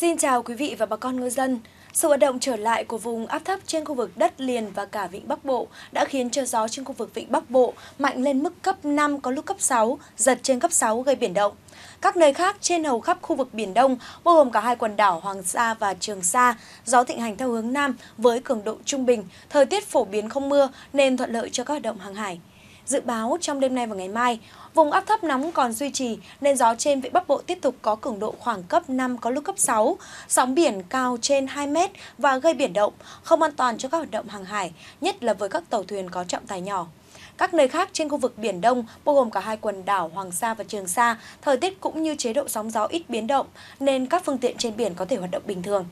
Xin chào quý vị và bà con ngư dân. Sự hoạt động trở lại của vùng áp thấp trên khu vực đất liền và cả vịnh Bắc Bộ đã khiến cho gió trên khu vực vịnh Bắc Bộ mạnh lên mức cấp 5 có lúc cấp 6, giật trên cấp 6 gây biển động. Các nơi khác trên hầu khắp khu vực Biển Đông, bao gồm cả hai quần đảo Hoàng Sa và Trường Sa, gió thịnh hành theo hướng Nam với cường độ trung bình, thời tiết phổ biến không mưa nên thuận lợi cho các hoạt động hàng hải. Dự báo trong đêm nay và ngày mai, vùng áp thấp nóng còn duy trì nên gió trên vịnh Bắc Bộ tiếp tục có cường độ khoảng cấp 5 có lúc cấp 6, sóng biển cao trên 2 mét và gây biển động, không an toàn cho các hoạt động hàng hải, nhất là với các tàu thuyền có trọng tài nhỏ. Các nơi khác trên khu vực Biển Đông, bao gồm cả hai quần đảo Hoàng Sa và Trường Sa, thời tiết cũng như chế độ sóng gió ít biến động, nên các phương tiện trên biển có thể hoạt động bình thường.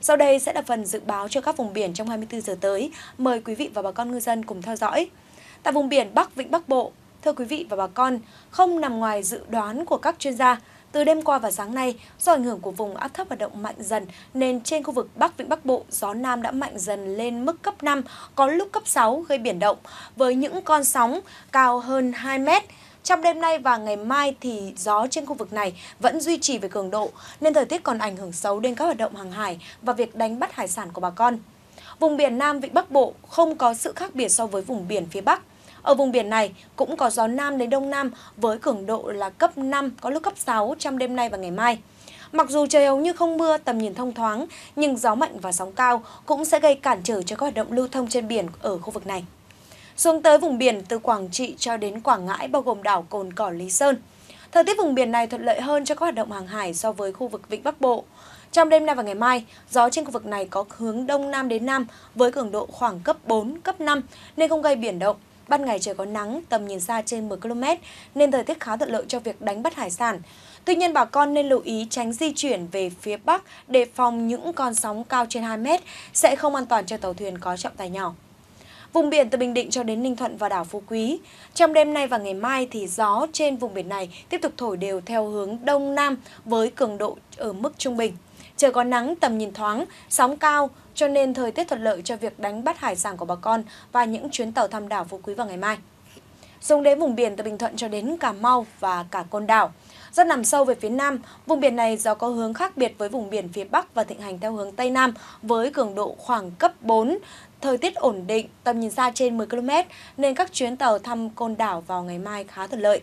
Sau đây sẽ là phần dự báo cho các vùng biển trong 24 giờ tới. Mời quý vị và bà con ngư dân cùng theo dõi. Tại vùng biển Bắc Vịnh Bắc Bộ, thưa quý vị và bà con, không nằm ngoài dự đoán của các chuyên gia, từ đêm qua và sáng nay, do ảnh hưởng của vùng áp thấp hoạt động mạnh dần nên trên khu vực Bắc Vịnh Bắc Bộ, gió Nam đã mạnh dần lên mức cấp 5, có lúc cấp 6 gây biển động với những con sóng cao hơn 2 mét. Trong đêm nay và ngày mai thì gió trên khu vực này vẫn duy trì về cường độ nên thời tiết còn ảnh hưởng xấu đến các hoạt động hàng hải và việc đánh bắt hải sản của bà con. Vùng biển Nam Vịnh Bắc Bộ không có sự khác biệt so với vùng biển phía Bắc. Ở vùng biển này cũng có gió nam đến đông nam với cường độ là cấp 5, có lúc cấp 6 trong đêm nay và ngày mai. Mặc dù trời hầu như không mưa, tầm nhìn thông thoáng, nhưng gió mạnh và sóng cao cũng sẽ gây cản trở cho các hoạt động lưu thông trên biển ở khu vực này. Xuống tới vùng biển từ Quảng Trị cho đến Quảng Ngãi bao gồm đảo Cồn Cỏ Lý Sơn. Thời tiết vùng biển này thuận lợi hơn cho các hoạt động hàng hải so với khu vực Vịnh Bắc Bộ. Trong đêm nay và ngày mai, gió trên khu vực này có hướng đông nam đến nam với cường độ khoảng cấp 4, cấp 5 nên không gây biển động. Ban ngày trời có nắng, tầm nhìn xa trên 10 km nên thời tiết khá thuận lợi cho việc đánh bắt hải sản. Tuy nhiên bà con nên lưu ý tránh di chuyển về phía bắc để phòng những con sóng cao trên 2 mét sẽ không an toàn cho tàu thuyền có trọng tài nhỏ. Vùng biển từ Bình Định cho đến Ninh Thuận và đảo Phú Quý. Trong đêm nay và ngày mai thì gió trên vùng biển này tiếp tục thổi đều theo hướng đông nam với cường độ ở mức trung bình. Trời có nắng, tầm nhìn thoáng, sóng cao, cho nên thời tiết thuận lợi cho việc đánh bắt hải sản của bà con và những chuyến tàu thăm đảo Phú Quý vào ngày mai. Xuống đến vùng biển từ Bình Thuận cho đến Cà Mau và cả Côn Đảo. rất nằm sâu về phía nam, vùng biển này gió có hướng khác biệt với vùng biển phía Bắc và thịnh hành theo hướng Tây Nam với cường độ khoảng cấp 4, thời tiết ổn định, tầm nhìn xa trên 10 km nên các chuyến tàu thăm Côn Đảo vào ngày mai khá thuận lợi.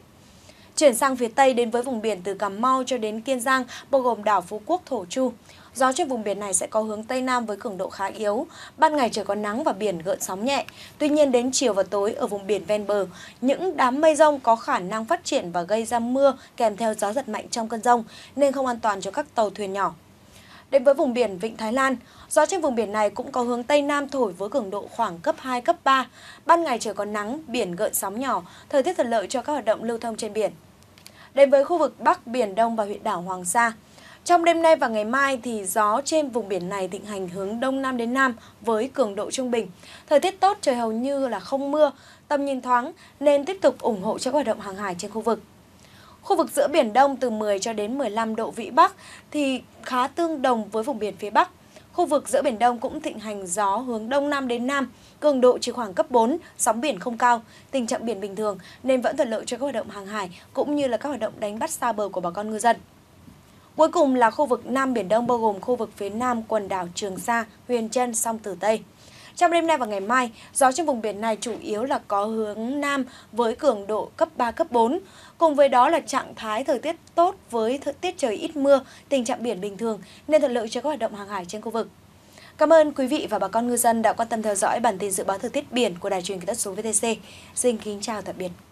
Chuyển sang phía Tây đến với vùng biển từ Cà Mau cho đến Kiên Giang, bao gồm đảo Phú Quốc, Thổ Chu. Gió trên vùng biển này sẽ có hướng Tây Nam với cường độ khá yếu. Ban ngày trời có nắng và biển gợn sóng nhẹ. Tuy nhiên đến chiều và tối ở vùng biển ven bờ, những đám mây rông có khả năng phát triển và gây ra mưa kèm theo gió giật mạnh trong cơn rông nên không an toàn cho các tàu thuyền nhỏ. Đến với vùng biển Vịnh Thái Lan, gió trên vùng biển này cũng có hướng Tây Nam thổi với cường độ khoảng cấp 2, cấp 3. Ban ngày trời có nắng, biển gợn sóng nhỏ, thời tiết thuận lợi cho các hoạt động lưu thông trên biển đến với khu vực Bắc Biển Đông và huyện đảo Hoàng Sa. Trong đêm nay và ngày mai thì gió trên vùng biển này thịnh hành hướng đông nam đến nam với cường độ trung bình. Thời tiết tốt trời hầu như là không mưa, tầm nhìn thoáng nên tiếp tục ủng hộ cho hoạt động hàng hải trên khu vực. Khu vực giữa Biển Đông từ 10 cho đến 15 độ Vĩ Bắc thì khá tương đồng với vùng biển phía Bắc. Khu vực giữa Biển Đông cũng thịnh hành gió hướng Đông Nam đến Nam, cường độ chỉ khoảng cấp 4, sóng biển không cao, tình trạng biển bình thường nên vẫn thuận lợi cho các hoạt động hàng hải cũng như là các hoạt động đánh bắt xa bờ của bà con ngư dân. Cuối cùng là khu vực Nam Biển Đông bao gồm khu vực phía Nam quần đảo Trường Sa, Huyền Trân, Song Tử Tây. Trong đêm nay và ngày mai, gió trên vùng biển này chủ yếu là có hướng nam với cường độ cấp 3, cấp 4. Cùng với đó là trạng thái thời tiết tốt với thời tiết trời ít mưa, tình trạng biển bình thường nên thuận lợi cho các hoạt động hàng hải trên khu vực. Cảm ơn quý vị và bà con ngư dân đã quan tâm theo dõi bản tin dự báo thời tiết biển của Đài truyền hình kỹ thuật số VTC. Xin kính chào tạm biệt.